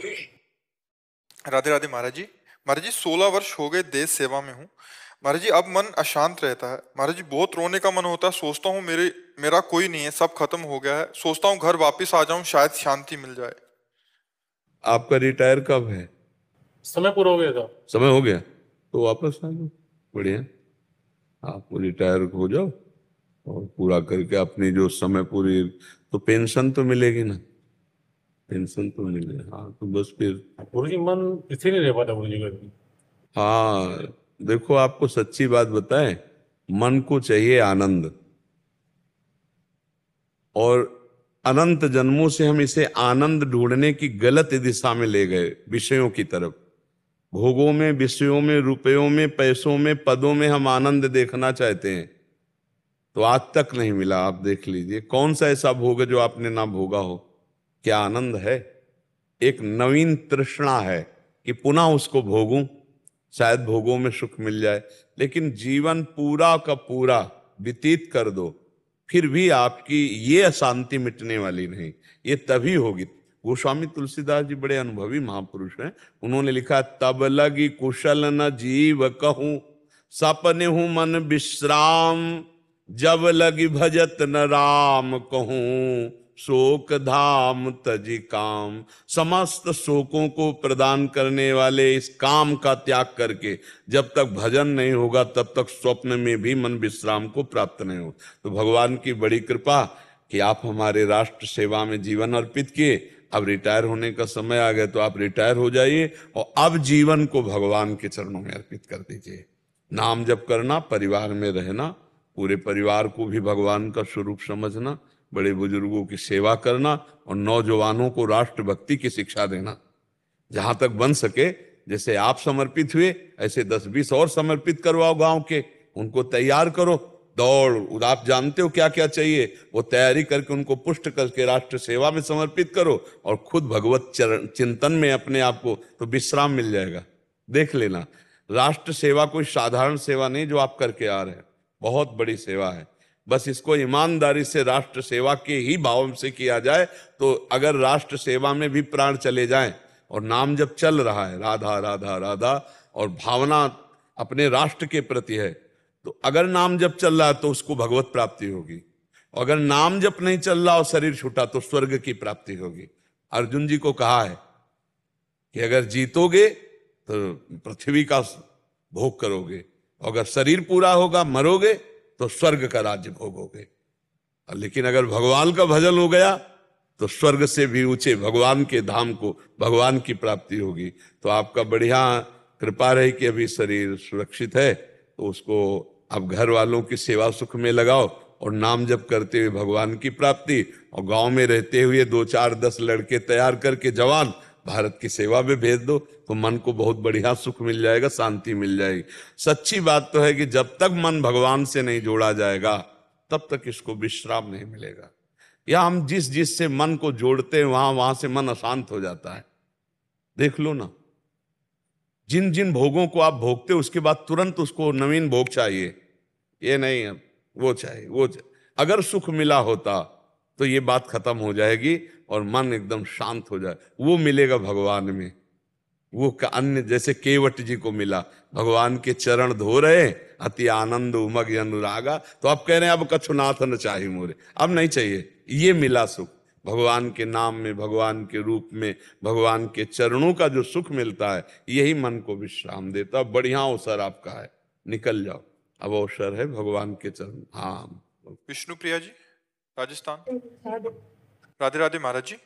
राधे राधे महाराज जी महाराज जी सोलह वर्ष हो गए देश सेवा में हूँ महाराज जी अब मन अशांत रहता है महाराज जी बहुत रोने का मन होता है सोचता हूँ मेरे मेरा कोई नहीं है सब खत्म हो गया है सोचता हूँ घर वापस आ जाऊं शायद शांति मिल जाए आपका रिटायर कब है समय पूरा हो गया था समय हो गया तो वापस आ जाओ बढ़िया आप रिटायर हो जाओ और पूरा करके अपनी जो समय पूरी तो पेंशन तो मिलेगी ना टेंशन तो नहीं ले हाँ तो बस फिर पूरी मन स्थिर नहीं रह पाता गुरु जी का हाँ देखो आपको सच्ची बात बताएं मन को चाहिए आनंद और अनंत जन्मों से हम इसे आनंद ढूंढने की गलत दिशा में ले गए विषयों की तरफ भोगों में विषयों में रुपयों में पैसों में पदों में हम आनंद देखना चाहते हैं तो आज तक नहीं मिला आप देख लीजिए कौन सा ऐसा भोग है जो आपने ना भोगा हो क्या आनंद है एक नवीन तृष्णा है कि पुनः उसको भोगूं शायद भोगों में सुख मिल जाए लेकिन जीवन पूरा का पूरा व्यतीत कर दो फिर भी आपकी ये अशांति मिटने वाली नहीं ये तभी होगी गोस्वामी तुलसीदास जी बड़े अनुभवी महापुरुष हैं उन्होंने लिखा तब लगी कुशल न जीव कहूं सपने हूं मन विश्राम जब लगी भजत न राम कहूं शोक धाम तज काम समस्त शोकों को प्रदान करने वाले इस काम का त्याग करके जब तक भजन नहीं होगा तब तक स्वप्न में भी मन विश्राम को प्राप्त नहीं हो तो भगवान की बड़ी कृपा कि आप हमारे राष्ट्र सेवा में जीवन अर्पित किए अब रिटायर होने का समय आ गया तो आप रिटायर हो जाइए और अब जीवन को भगवान के चरणों में अर्पित कर दीजिए नाम जप करना परिवार में रहना पूरे परिवार को भी भगवान का स्वरूप समझना बड़े बुजुर्गों की सेवा करना और नौजवानों को राष्ट्रभक्ति की शिक्षा देना जहां तक बन सके जैसे आप समर्पित हुए ऐसे दस बीस और समर्पित करवाओ गांव के उनको तैयार करो दौड़ आप जानते हो क्या क्या चाहिए वो तैयारी करके उनको पुष्ट करके राष्ट्र सेवा में समर्पित करो और खुद भगवत चरण चिंतन में अपने आप को तो विश्राम मिल जाएगा देख लेना राष्ट्र सेवा कोई साधारण सेवा नहीं जो आप करके आ रहे हैं बहुत बड़ी सेवा है बस इसको ईमानदारी से राष्ट्र सेवा के ही भाव से किया जाए तो अगर राष्ट्र सेवा में भी प्राण चले जाए और नाम जब चल रहा है राधा राधा राधा और भावना अपने राष्ट्र के प्रति है तो अगर नाम जब चल रहा है तो उसको भगवत प्राप्ति होगी अगर नाम जब नहीं चल रहा और शरीर छूटा तो स्वर्ग की प्राप्ति होगी अर्जुन जी को कहा है कि अगर जीतोगे तो पृथ्वी का भोग करोगे अगर शरीर पूरा होगा मरोगे तो स्वर्ग का राज्य भोगोगे लेकिन अगर भगवान का भजन हो गया तो स्वर्ग से भी ऊंचे भगवान के धाम को भगवान की प्राप्ति होगी तो आपका बढ़िया कृपा रहे कि अभी शरीर सुरक्षित है तो उसको आप घर वालों की सेवा सुख में लगाओ और नाम जप करते हुए भगवान की प्राप्ति और गांव में रहते हुए दो चार दस लड़के तैयार करके जवान भारत की सेवा में भेज दो तो मन को बहुत बढ़िया सुख मिल जाएगा शांति मिल जाएगी सच्ची बात तो है कि जब तक मन भगवान से नहीं जोड़ा जाएगा तब तक इसको विश्राम नहीं मिलेगा या हम जिस जिस से मन को जोड़ते हैं वहां वहां से मन अशांत हो जाता है देख लो ना जिन जिन भोगों को आप भोगते उसके बाद तुरंत उसको नवीन भोग चाहिए ये नहीं अब वो चाहिए वो चाहिए। अगर सुख मिला होता तो ये बात खत्म हो जाएगी और मन एकदम शांत हो जाए वो मिलेगा भगवान में वो अन्य जैसे केवट जी को मिला भगवान के चरण धो रहे अति आनंद उमग अनुरागा तो आप कह रहे हैं अब कछुनाथ न चाहिए मोरे अब नहीं चाहिए ये मिला सुख भगवान के नाम में भगवान के रूप में भगवान के चरणों का जो सुख मिलता है यही मन को विश्राम देता है बढ़िया अवसर आपका है निकल जाओ अब अवसर है भगवान के चरण हाँ विष्णु प्रिया जी राजस्थान राधे राधे महाराज जी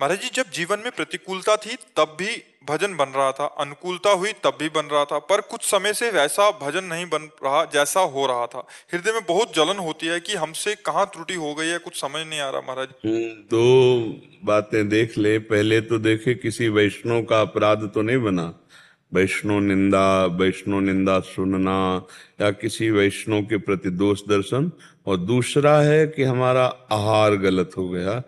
महाराज जी जब जीवन में प्रतिकूलता थी तब भी भजन बन रहा था अनुकूलता हुई तब भी बन रहा था पर कुछ समय से वैसा भजन नहीं बन रहा जैसा हो रहा था हृदय में बहुत जलन होती है कि हमसे कहाँ त्रुटि हो गई है कुछ समझ नहीं आ रहा महाराज हम्म, दो बातें देख ले पहले तो देखे किसी वैष्णव का अपराध तो नहीं बना वैष्णो निंदा वैष्णो निंदा सुनना या किसी वैष्णव के प्रति दोष दर्शन और दूसरा है कि हमारा आहार गलत हो गया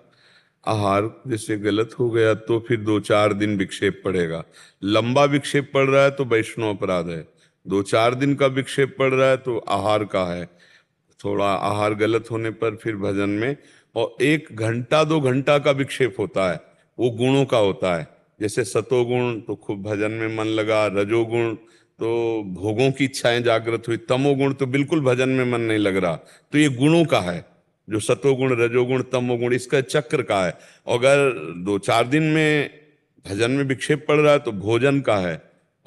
आहार जैसे गलत हो गया तो फिर दो चार दिन विक्षेप पड़ेगा लंबा विक्षेप पड़ रहा है तो वैष्णव अपराध है दो चार दिन का विक्षेप पड़ रहा है तो आहार का है थोड़ा आहार गलत होने पर फिर भजन में और एक घंटा दो घंटा का विक्षेप होता है वो गुणों का होता है जैसे सतोगुण तो खूब भजन में मन लगा रजोगुण तो भोगों की इच्छाएं जागृत हुई तमोगुण तो बिल्कुल भजन में मन नहीं लग रहा तो ये गुणों का है जो सतोगुण रजोगुण तमोगुण इसका चक्र का है अगर दो चार दिन में भजन में विक्षेप पड़ रहा है तो भोजन का है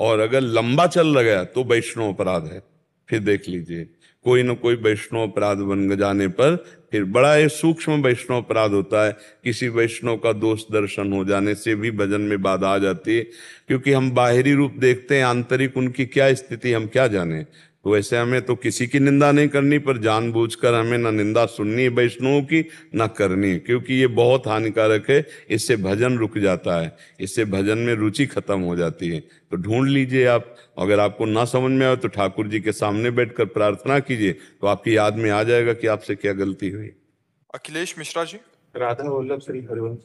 और अगर लंबा चल रहा गया तो वैष्णव अपराध है फिर देख लीजिए कोई ना कोई वैष्णव अपराध बन जाने पर फिर बड़ा ये सूक्ष्म वैष्णव अपराध होता है किसी वैष्णव का दोष दर्शन हो जाने से भी भजन में बाधा आ जाती है क्योंकि हम बाहरी रूप देखते हैं आंतरिक उनकी क्या स्थिति हम क्या जाने तो ऐसे हमें तो किसी की निंदा नहीं करनी पर जानबूझकर हमें ना निंदा सुननी है वैष्णव की ना करनी है क्योंकि ये बहुत हानिकारक है इससे भजन रुक जाता है इससे भजन में रुचि खत्म हो जाती है तो ढूंढ लीजिए आप अगर आपको ना समझ में आए तो ठाकुर जी के सामने बैठकर प्रार्थना कीजिए तो आपकी याद में आ जाएगा कि आपसे क्या गलती हुई अखिलेश मिश्रा जी राधा वल्लभ श्री हरिवंश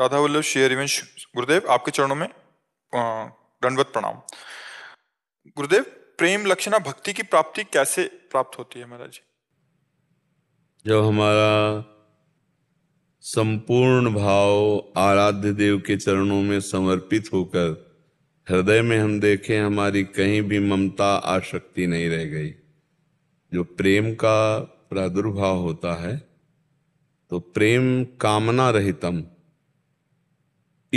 राधा वल्लभ श्री हरिवंश गुरुदेव आपके चरणों में दंडवत प्रणाम गुरुदेव प्रेम लक्षणा भक्ति की प्राप्ति कैसे प्राप्त होती है महाराज जी जब हमारा संपूर्ण भाव आराध्य देव के चरणों में समर्पित होकर हृदय में हम देखें हमारी कहीं भी ममता आशक्ति नहीं रह गई जो प्रेम का प्रादुर्भाव होता है तो प्रेम कामना रहितम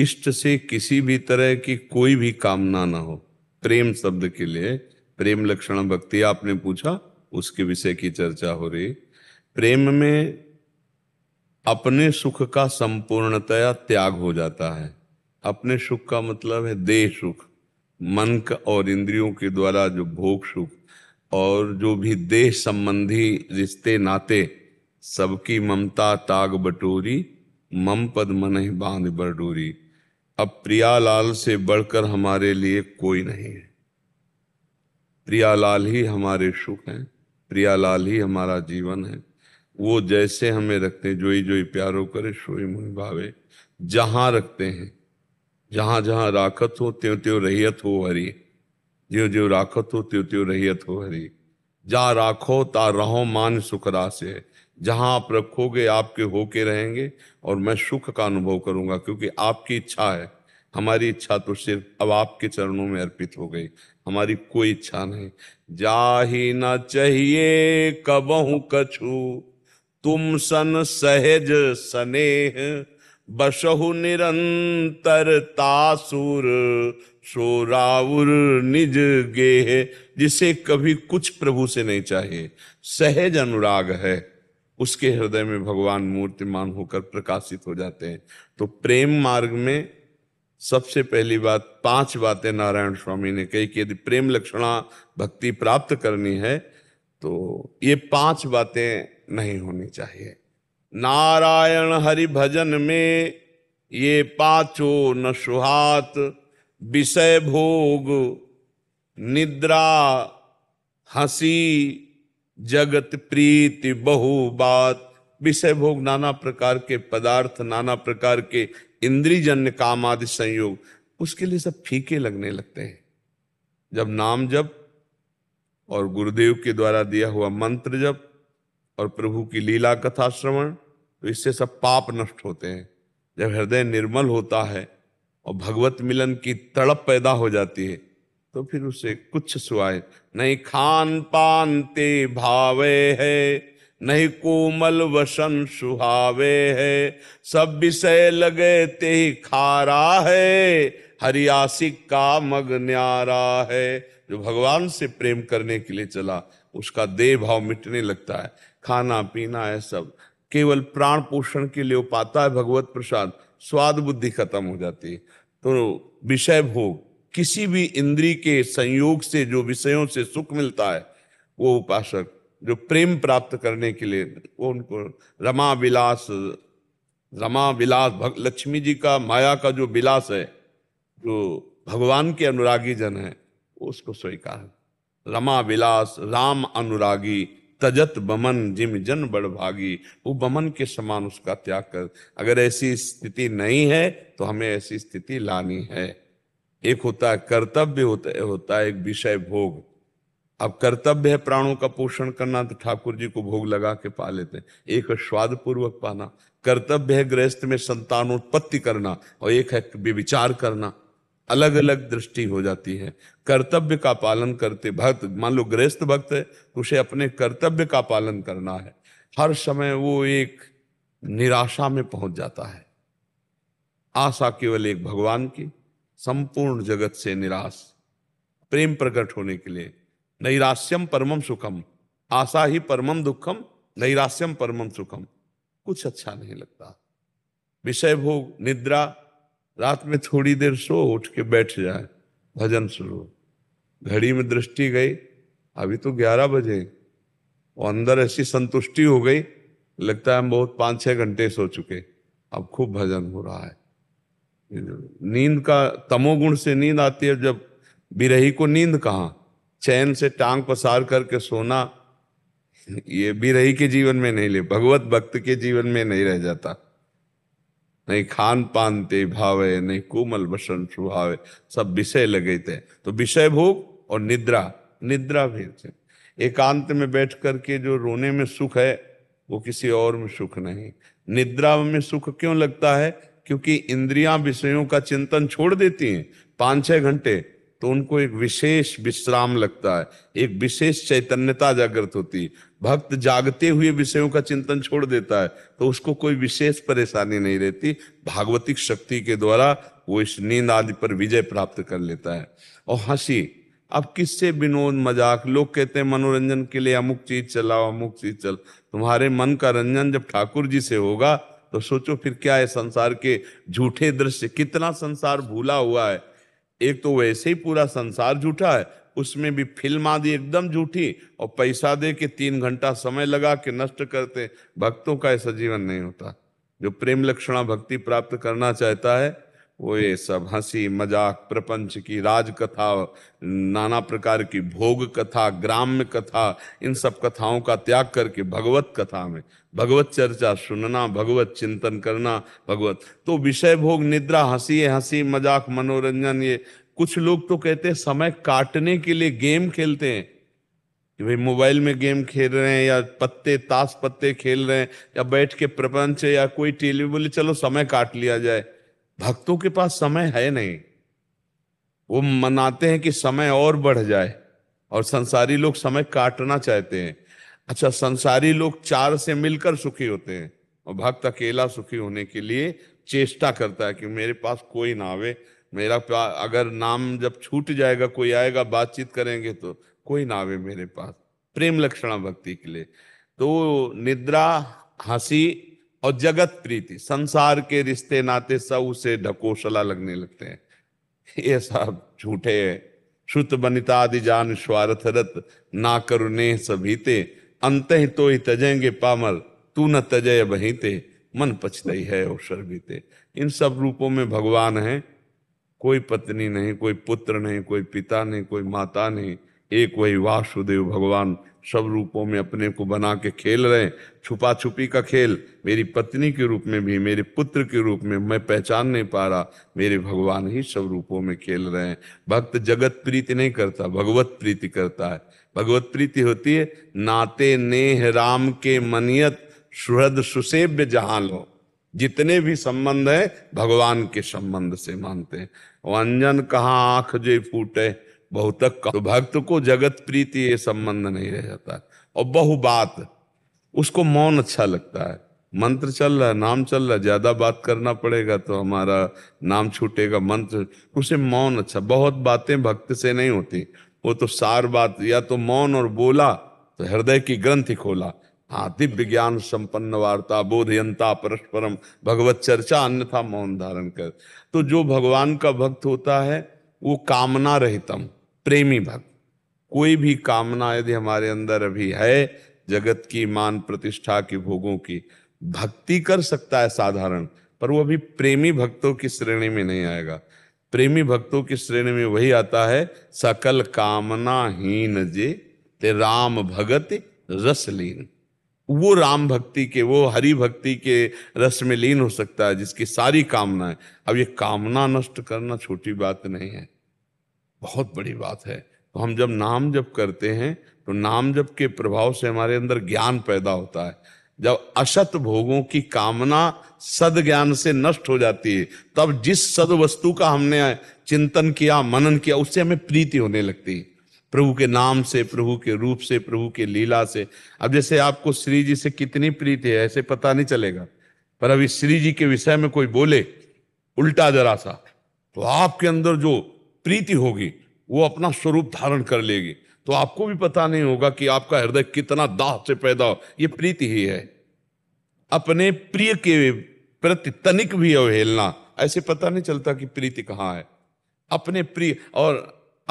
इष्ट से किसी भी तरह की कोई भी कामना ना हो प्रेम शब्द के लिए प्रेम लक्षण भक्ति आपने पूछा उसके विषय की चर्चा हो रही प्रेम में अपने सुख का संपूर्णतया त्याग हो जाता है अपने सुख का मतलब है देह सुख मन का और इंद्रियों के द्वारा जो भोग सुख और जो भी देह संबंधी रिश्ते नाते सबकी ममता ताग बटोरी मम पद मन बांध बरडोरी अब प्रिया लाल से बढ़कर हमारे लिए कोई नहीं है प्रियालाल ही हमारे सुख हैं प्रियालाल ही हमारा जीवन है वो जैसे हमें रखते हैं जोई जोई प्यारो करे सोई मोहि भावे जहाँ रखते हैं जहाँ जहाँ राखत हो त्यों त्यों रहियत हो हरी ज्यो ज्यो राखत हो त्यों त्यों रहियत हो हरी जा राखो ता रहो मान सुखरा से जहाँ आप रखोगे आपके होके रहेंगे और मैं सुख का अनुभव करूँगा क्योंकि आपकी इच्छा है हमारी इच्छा तो सिर्फ अब आपके चरणों में अर्पित हो गई हमारी कोई इच्छा नहीं जा ही ना चाहिए कबहू कछु तुम सन सहज स्नेह बसहु निरंतर तासुर सोराउर निज गेह जिसे कभी कुछ प्रभु से नहीं चाहिए सहज अनुराग है उसके हृदय में भगवान मूर्तिमान होकर प्रकाशित हो जाते हैं तो प्रेम मार्ग में सबसे पहली बात पांच बातें नारायण स्वामी ने कही कि यदि प्रेम लक्षणा भक्ति प्राप्त करनी है तो ये पांच बातें नहीं होनी चाहिए नारायण हरि भजन में ये पाचो न सुहात विषय भोग निद्रा हंसी जगत प्रीति बहु बात विषय भोग नाना प्रकार के पदार्थ नाना प्रकार के इंद्रिजन्य काम आदि संयोग उसके लिए सब फीके लगने लगते हैं जब नाम जप और गुरुदेव के द्वारा दिया हुआ मंत्र जप और प्रभु की लीला कथा श्रवण तो इससे सब पाप नष्ट होते हैं जब हृदय निर्मल होता है और भगवत मिलन की तड़प पैदा हो जाती है तो फिर उसे कुछ सुहाय नहीं खान पान ते भावे है नहीं कोमल वसन सुहावे है सब विषय लगे ते खारा है हरियासिक का मग न्यारा है जो भगवान से प्रेम करने के लिए चला उसका देह भाव मिटने लगता है खाना पीना है सब केवल प्राण पोषण के लिए पाता है भगवत प्रसाद स्वाद बुद्धि खत्म हो जाती है तो विषय भोग किसी भी इंद्री के संयोग से जो विषयों से सुख मिलता है वो उपासक जो प्रेम प्राप्त करने के लिए वो उनको रमा विलास रमा विलास लक्ष्मी जी का माया का जो विलास है जो भगवान के अनुरागी जन है उसको स्वीकार रमा विलास राम अनुरागी तजत बमन जिम जन बड़ भागी वो बमन के समान उसका त्याग कर अगर ऐसी स्थिति नहीं है तो हमें ऐसी स्थिति लानी है एक होता है कर्तव्य होता है, होता है एक विषय भोग अब कर्तव्य है प्राणों का पोषण करना तो ठाकुर जी को भोग लगा के पा लेते हैं एक स्वाद पूर्वक पाना कर्तव्य है गृहस्थ में संतानोत्पत्ति करना और एक है विचार करना अलग अलग दृष्टि हो जाती है कर्तव्य का पालन करते भक्त मान लो गृहस्थ भक्त है तो उसे अपने कर्तव्य का पालन करना है हर समय वो एक निराशा में पहुंच जाता है आशा केवल एक भगवान की संपूर्ण जगत से निराश प्रेम प्रकट होने के लिए नैराश्यम परमम सुखम आशा ही परमम दुखम नैराश्यम परमम सुखम कुछ अच्छा नहीं लगता विषय भोग निद्रा रात में थोड़ी देर सो उठ के बैठ जाए भजन शुरू घड़ी में दृष्टि गई अभी तो ग्यारह बजे और अंदर ऐसी संतुष्टि हो गई लगता है हम बहुत पाँच छः घंटे सो चुके अब खूब भजन हो रहा है नींद का तमोगुण से नींद आती है जब बिरही को नींद कहाँ चैन से टांग पसार करके सोना ये भी रही के जीवन में नहीं ले भगवत भक्त के जीवन में नहीं रह जाता नहीं खान पान ते भावे नहीं कोमल वसन सुहावे सब विषय लगे थे तो विषय भोग और निद्रा निद्रा भी एकांत में बैठ करके जो रोने में सुख है वो किसी और में सुख नहीं निद्रा में सुख क्यों लगता है क्योंकि इंद्रियां विषयों का चिंतन छोड़ देती हैं पांच छह घंटे तो उनको एक विशेष विश्राम लगता है एक विशेष चैतन्यता जागृत होती है भक्त जागते हुए विषयों का चिंतन छोड़ देता है तो उसको कोई विशेष परेशानी नहीं रहती भागवतिक शक्ति के द्वारा वो इस नींद आदि पर विजय प्राप्त कर लेता है और हंसी अब किससे विनोद मजाक लोग कहते हैं मनोरंजन के लिए अमुक चीज चलाओ अमुक चीज चल तुम्हारे मन का रंजन जब ठाकुर जी से होगा तो सोचो फिर क्या है संसार के झूठे दृश्य कितना संसार भूला हुआ है एक तो वैसे ही पूरा संसार झूठा है उसमें भी फिल्म आदि एकदम झूठी और पैसा दे के तीन घंटा समय लगा के नष्ट करते भक्तों का ऐसा जीवन नहीं होता जो प्रेम लक्षणा भक्ति प्राप्त करना चाहता है वो ये सब हंसी मजाक प्रपंच की राजकथा नाना प्रकार की भोग कथा ग्राम्य कथा इन सब कथाओं का त्याग करके भगवत कथा में भगवत चर्चा सुनना भगवत चिंतन करना भगवत तो विषय भोग निद्रा हंसी हंसी मजाक मनोरंजन ये कुछ लोग तो कहते हैं समय काटने के लिए गेम खेलते हैं कि भाई मोबाइल में गेम खेल रहे हैं या पत्ते ताश पत्ते खेल रहे हैं या बैठ के प्रपंच या कोई टीवी बोले चलो समय काट लिया जाए भक्तों के पास समय है नहीं वो मनाते हैं कि समय और बढ़ जाए और संसारी लोग समय काटना चाहते हैं अच्छा संसारी लोग चार से मिलकर सुखी होते हैं और भक्त अकेला सुखी होने के लिए चेष्टा करता है कि मेरे पास कोई ना आवे मेरा अगर नाम जब छूट जाएगा कोई आएगा बातचीत करेंगे तो कोई ना आवे मेरे पास प्रेम लक्षणा भक्ति के लिए तो निद्रा हंसी और जगत प्रीति संसार के रिश्ते नाते सब उसे ढकोसला लगने लगते हैं ये सब झूठे श्रुत बनिता आदि जान स्वार्थ रत ना करुणे सभीते अंत तो ही तजेंगे पामर तू न तजय बहीते मन पछतई है अवसर बीते इन सब रूपों में भगवान है कोई पत्नी नहीं कोई पुत्र नहीं कोई पिता नहीं कोई माता नहीं एक वही वासुदेव भगवान सब रूपों में अपने को बना के खेल रहे छुपा छुपी का खेल मेरी पत्नी के रूप में भी मेरे पुत्र के रूप में मैं पहचान नहीं पा रहा मेरे भगवान ही सब रूपों में खेल रहे हैं भक्त जगत प्रीति नहीं करता भगवत प्रीति करता है भगवत प्रीति होती है नाते नेह राम के मनियत सुहृद सुसेव्य जहाँ लो जितने भी संबंध है भगवान के संबंध से मानते हैं अंजन कहाँ आंख जो फूटे बहुत तो भक्त को जगत प्रीति ये संबंध नहीं रह जाता और बहु बात उसको मौन अच्छा लगता है मंत्र चल रहा है नाम चल रहा है ज्यादा बात करना पड़ेगा तो हमारा नाम छूटेगा मंत्र उसे मौन अच्छा बहुत बातें भक्त से नहीं होती वो तो सार बात या तो मौन और बोला तो हृदय की ग्रंथि खोला हाँ दिव्य ज्ञान संपन्न वार्ता बोधयंता परस्परम भगवत चर्चा अन्यथा मौन धारण कर तो जो भगवान का भक्त होता है वो कामना रहितम प्रेमी भक्त कोई भी कामना यदि हमारे अंदर अभी है जगत की मान प्रतिष्ठा की भोगों की भक्ति कर सकता है साधारण पर वो अभी प्रेमी भक्तों की श्रेणी में नहीं आएगा प्रेमी भक्तों की श्रेणी में वही आता है सकल कामना हीन जे ते राम भगत रस लीन वो राम भक्ति के वो हरि भक्ति के रस में लीन हो सकता है जिसकी सारी कामना है अब ये कामना नष्ट करना छोटी बात नहीं है बहुत बड़ी बात है तो हम जब नाम जब करते हैं तो नाम जब के प्रभाव से हमारे अंदर ज्ञान पैदा होता है जब असत भोगों की कामना सद ज्ञान से नष्ट हो जाती है तब जिस सद वस्तु का हमने चिंतन किया मनन किया उससे हमें प्रीति होने लगती है प्रभु के नाम से प्रभु के रूप से प्रभु के लीला से अब जैसे आपको श्री जी से कितनी प्रीति है ऐसे पता नहीं चलेगा पर अभी श्री जी के विषय में कोई बोले उल्टा जरा सा तो आपके अंदर जो प्रीति होगी वो अपना स्वरूप धारण कर लेगी तो आपको भी पता नहीं होगा कि आपका हृदय कितना दाह से पैदा हो ये प्रीति ही है अपने प्रिय के प्रति तनिक भी अवहेलना ऐसे पता नहीं चलता कि प्रीति कहाँ है अपने प्रिय और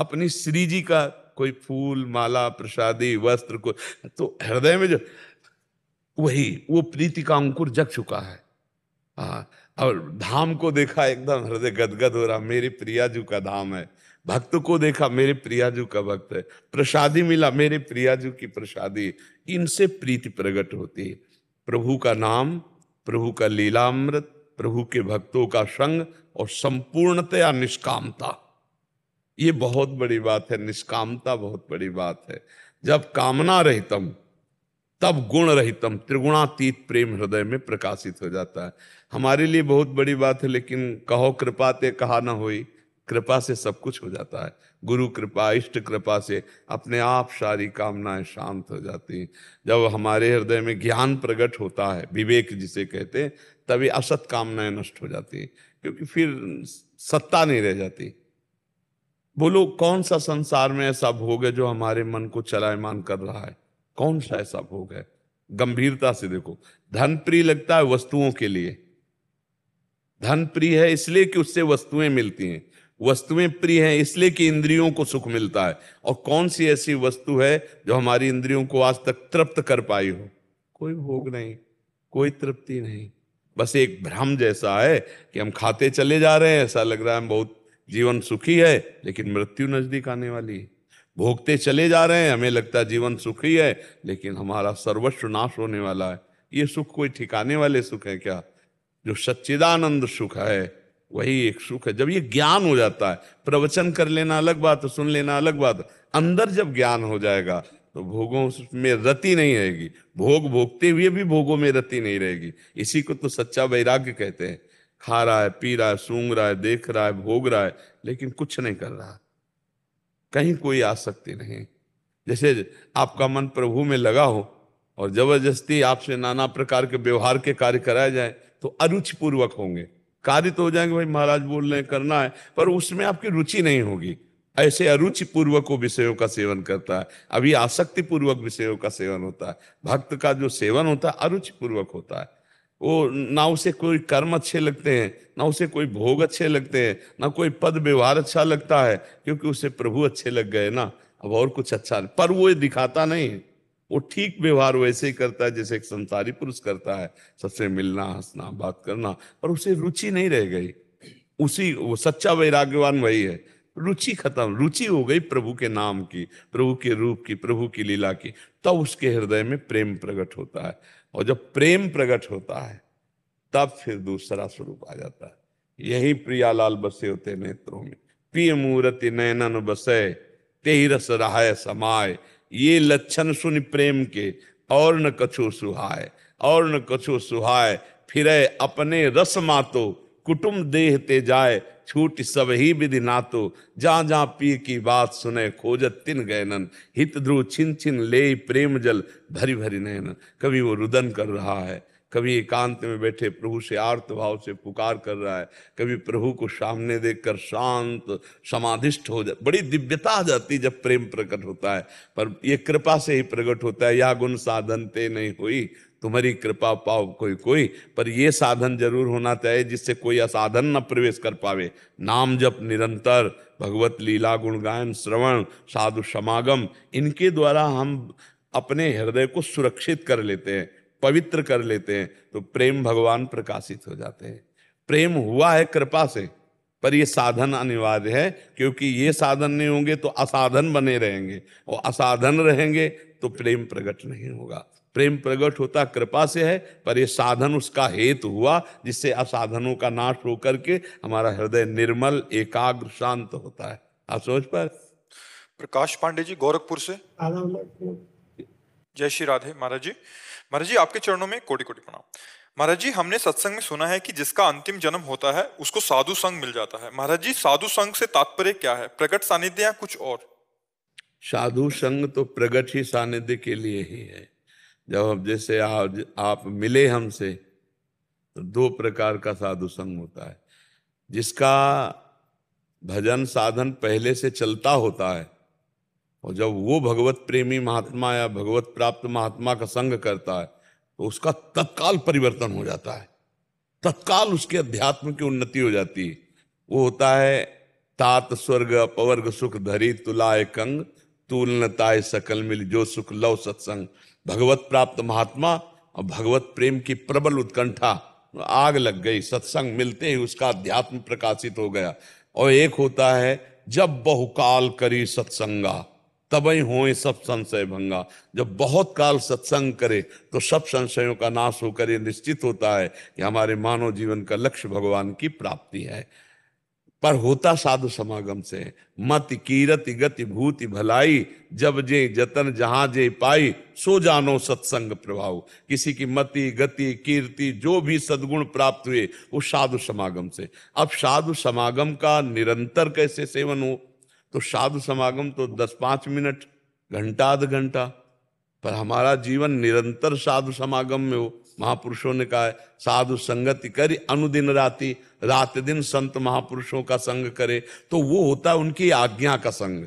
अपनी श्री जी का कोई फूल माला प्रसादी वस्त्र को तो हृदय में जो वही वो प्रीति का अंकुर जग चुका है हाँ और धाम को देखा एकदम हृदय गदगद हो रहा मेरे प्रियाजू का धाम है भक्त को देखा मेरे प्रियाजू का भक्त है प्रसादी मिला मेरे प्रियाजू की प्रसादी इनसे प्रीति प्रकट होती है प्रभु का नाम प्रभु का लीलामृत प्रभु के भक्तों का संग और संपूर्णतया निष्कामता ये बहुत बड़ी बात है निष्कामता बहुत बड़ी बात है जब कामना रहितम तब गुण रहितम त्रिगुणातीत प्रेम हृदय में प्रकाशित हो जाता है हमारे लिए बहुत बड़ी बात है लेकिन कहो कृपा ते कहा ना हो कृपा से सब कुछ हो जाता है गुरु कृपा इष्ट कृपा से अपने आप सारी कामनाएं शांत हो जाती हैं जब हमारे हृदय में ज्ञान प्रकट होता है विवेक जिसे कहते हैं तभी असत कामनाएं नष्ट हो जाती हैं क्योंकि फिर सत्ता नहीं रह जाती बोलो कौन सा संसार में ऐसा भोग है जो हमारे मन को चलायमान कर रहा है कौन सा ऐसा भोग है गंभीरता से देखो धन प्रिय लगता है वस्तुओं के लिए धन प्रिय है इसलिए कि उससे वस्तुएं मिलती हैं वस्तुएं प्रिय हैं इसलिए कि इंद्रियों को सुख मिलता है और कौन सी ऐसी वस्तु है जो हमारी इंद्रियों को आज तक तृप्त कर पाई हो कोई भोग नहीं कोई तृप्ति नहीं बस एक भ्रम जैसा है कि हम खाते चले जा रहे हैं ऐसा लग रहा है हम बहुत जीवन सुखी है लेकिन मृत्यु नजदीक आने वाली है भोगते चले जा रहे हैं हमें लगता है जीवन सुखी है लेकिन हमारा सर्वस्व नाश होने वाला है ये सुख कोई ठिकाने वाले सुख है क्या जो सच्चिदानंद सुख है वही एक सुख है जब ये ज्ञान हो जाता है प्रवचन कर लेना अलग बात सुन लेना अलग बात अंदर जब ज्ञान हो जाएगा तो भोगों में रति नहीं रहेगी भोग भोगते हुए भी भोगों में रति नहीं रहेगी इसी को तो सच्चा वैराग्य कहते हैं खा रहा है पी रहा है सूंघ रहा है देख रहा है भोग रहा है लेकिन कुछ नहीं कर रहा कहीं कोई आसक्ति नहीं जैसे आपका मन प्रभु में लगा हो और जबरदस्ती आपसे नाना प्रकार के व्यवहार के कार्य कराए जाए तो अरुचिपूर्वक होंगे कार्य तो हो जाएंगे भाई महाराज बोल रहे करना है पर उसमें आपकी रुचि नहीं होगी ऐसे अरुचि पूर्वक वो विषयों का सेवन करता है अभी आसक्ति पूर्वक विषयों का सेवन होता है भक्त का जो सेवन होता है अरुचि पूर्वक होता है वो ना उसे कोई कर्म अच्छे लगते हैं ना उसे कोई भोग अच्छे लगते हैं ना कोई पद व्यवहार अच्छा लगता है क्योंकि उसे प्रभु अच्छे लग गए ना अब और कुछ अच्छा नहीं पर वो ये दिखाता नहीं है वो ठीक व्यवहार वैसे ही करता है जैसे एक संसारी पुरुष करता है सबसे मिलना हंसना बात करना पर उसे रुचि नहीं रह गई उसी वो सच्चा वैराग्यवान वही है रुचि खत्म रुचि हो गई प्रभु के नाम की प्रभु के रूप की प्रभु की लीला की तब तो उसके हृदय में प्रेम प्रकट होता है और जब प्रेम प्रकट होता है तब फिर दूसरा स्वरूप आ जाता है यही प्रियालाल बसे होते नेत्रों में प्रिय मूर्ति नयनन बसे तेहरस रहा रहाय समाय ये लक्षण सुन प्रेम के और न कछु सुहाय और न कछु सुहाय फिर अपने रस मातो कुटुम देह ते जाए छूट सब ही विधि नातो जा जा पी की बात सुने खोजत तिन गैनन हित ध्रुव छिन छिन ले प्रेम जल भरी भरी नैनन कभी वो रुदन कर रहा है कभी एकांत में बैठे प्रभु से आर्त भाव से पुकार कर रहा है कभी प्रभु को सामने देखकर शांत समाधिष्ट हो जाए बड़ी दिव्यता आ जाती जब प्रेम प्रकट होता है पर ये कृपा से ही प्रकट होता है या गुण साधनते नहीं हुई तुम्हारी कृपा पाओ कोई कोई पर ये साधन जरूर होना चाहिए जिससे कोई असाधन न प्रवेश कर पावे नाम जप निरंतर भगवत लीला गुणगान श्रवण साधु समागम इनके द्वारा हम अपने हृदय को सुरक्षित कर लेते हैं पवित्र कर लेते हैं तो प्रेम भगवान प्रकाशित हो जाते हैं प्रेम हुआ है कृपा से पर ये साधन अनिवार्य है क्योंकि ये साधन नहीं होंगे तो असाधन बने रहेंगे और असाधन रहेंगे तो प्रेम प्रकट नहीं होगा प्रेम प्रकट होता कृपा से है पर यह साधन उसका हेतु हुआ जिससे असाधनों का नाश होकर के हमारा हृदय निर्मल एकाग्र शांत होता है आप सोच पर प्रकाश पांडे जी गोरखपुर से जय श्री राधे महाराज जी महाराज जी आपके चरणों में कोटि कोटि प्रणाम महाराज जी हमने सत्संग में सुना है कि जिसका अंतिम जन्म होता है उसको साधु संघ मिल जाता है महाराज जी साधु संघ से तात्पर्य क्या है प्रकट सानिध्य या कुछ और साधु संघ तो प्रगट ही सानिध्य के लिए ही है जब हम जैसे आप, आप मिले हमसे तो दो प्रकार का साधु संग होता है जिसका भजन साधन पहले से चलता होता है और जब वो भगवत प्रेमी महात्मा या भगवत प्राप्त महात्मा का संग करता है तो उसका तत्काल परिवर्तन हो जाता है तत्काल उसके अध्यात्म की उन्नति हो जाती है वो होता है तात स्वर्ग अपवर्ग सुख धरी तुलाय कंग तूलनताय सकल मिल जो सुख लव सत्संग भगवत प्राप्त महात्मा और भगवत प्रेम की प्रबल उत्कंठा आग लग गई सत्संग मिलते ही उसका अध्यात्म प्रकाशित हो गया और एक होता है जब बहुकाल करी सत्संगा ही हो सब संशय भंगा जब बहुत काल सत्संग करे तो सब संशयों का नाश होकर ये निश्चित होता है कि हमारे मानव जीवन का लक्ष्य भगवान की प्राप्ति है पर होता साधु समागम से मत कीरति गति भूति भलाई जब जे जतन जहां जे पाई सो जानो सत्संग प्रभाव किसी की मति गति कीर्ति जो भी सद्गुण प्राप्त हुए वो साधु समागम से अब साधु समागम का निरंतर कैसे सेवन हो तो साधु समागम तो दस पांच मिनट घंटा आध घंटा पर हमारा जीवन निरंतर साधु समागम में हो महापुरुषों ने कहा साधु संगति करी अनुदिन राति रात दिन संत महापुरुषों का संग करे तो वो होता है उनकी आज्ञा का संग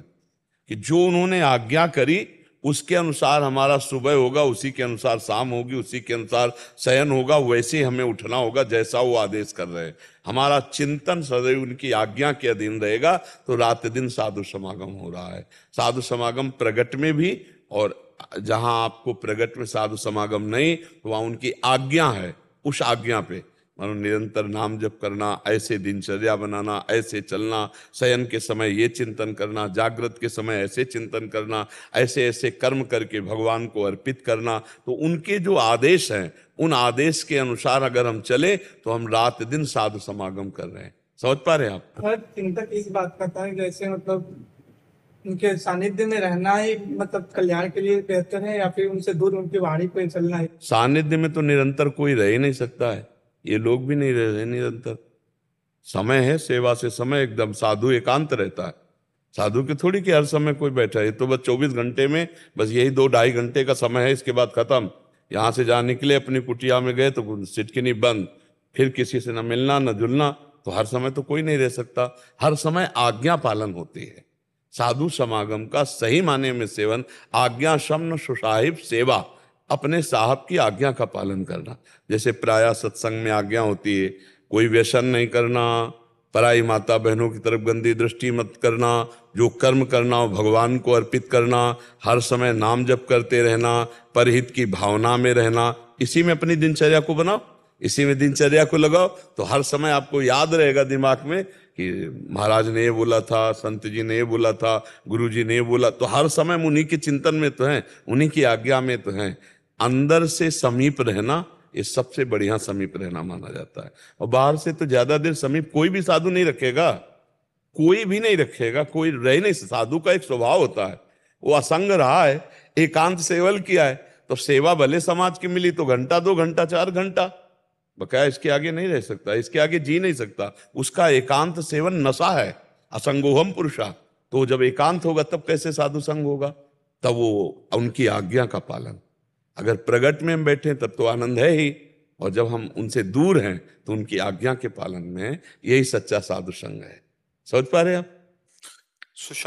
कि जो उन्होंने आज्ञा करी उसके अनुसार हमारा सुबह होगा उसी के अनुसार शाम होगी उसी के अनुसार शयन होगा वैसे हमें उठना होगा जैसा वो आदेश कर रहे हैं हमारा चिंतन सदैव उनकी आज्ञा के अधीन रहेगा तो रात दिन साधु समागम हो रहा है साधु समागम प्रगट में भी और जहां आपको प्रगट में साधु समागम नहीं तो वहां उनकी आज्ञा है उस आज्ञा पे मानो निरंतर नाम जप करना ऐसे दिनचर्या बनाना ऐसे चलना शयन के समय ये चिंतन करना जागृत के समय ऐसे चिंतन करना ऐसे ऐसे कर्म करके भगवान को अर्पित करना तो उनके जो आदेश हैं उन आदेश के अनुसार अगर हम चले तो हम रात दिन साधु समागम कर रहे हैं समझ पा रहे हैं आप हर चिंतक इस बात का था जैसे मतलब उनके सानिध्य में रहना ही मतलब कल्याण के लिए बेहतर है या फिर उनसे दूर उनकी वाणी पे चलना है सानिध्य में तो निरंतर कोई रह ही नहीं सकता है ये लोग भी नहीं रह रहे निरंतर समय है सेवा से समय एकदम साधु एकांत रहता है साधु के थोड़ी के हर समय कोई बैठा है तो बस चौबीस घंटे में बस यही दो ढाई घंटे का समय है इसके बाद खत्म यहाँ से जहाँ निकले अपनी कुटिया में गए तो सिटकिनी बंद फिर किसी से न मिलना न जुलना तो हर समय तो कोई नहीं रह सकता हर समय आज्ञा पालन होती है साधु समागम का सही माने में सेवन आज्ञा शम्न सुसाहिब सेवा अपने साहब की आज्ञा का पालन करना जैसे प्राय सत्संग में आज्ञा होती है कोई व्यसन नहीं करना पराई माता बहनों की तरफ गंदी दृष्टि मत करना जो कर्म करना हो भगवान को अर्पित करना हर समय नाम जप करते रहना परहित की भावना में रहना इसी में अपनी दिनचर्या को बनाओ इसी में दिनचर्या को लगाओ तो हर समय आपको याद रहेगा दिमाग में कि महाराज ने ये बोला था संत जी ने ये बोला था गुरु जी ने ये बोला तो हर समय उन्हीं के चिंतन में तो हैं उन्हीं की आज्ञा में तो हैं अंदर से समीप रहना ये सबसे बढ़िया समीप रहना माना जाता है और बाहर से तो ज्यादा देर समीप कोई भी साधु नहीं रखेगा कोई भी नहीं रखेगा कोई रह नहीं साधु का एक स्वभाव होता है वो असंग रहा है एकांत सेवल किया है तो सेवा भले समाज की मिली तो घंटा दो घंटा चार घंटा बकाया इसके आगे नहीं रह सकता इसके आगे जी नहीं सकता उसका एकांत सेवन नशा है असंगोहम पुरुषा तो जब एकांत होगा तब कैसे साधु संग होगा तब वो उनकी आज्ञा का पालन अगर प्रगट में हम बैठे तब तो आनंद है ही और जब हम उनसे दूर हैं तो उनकी आज्ञा के पालन में यही सच्चा साधु संग है समझ पा रहे आप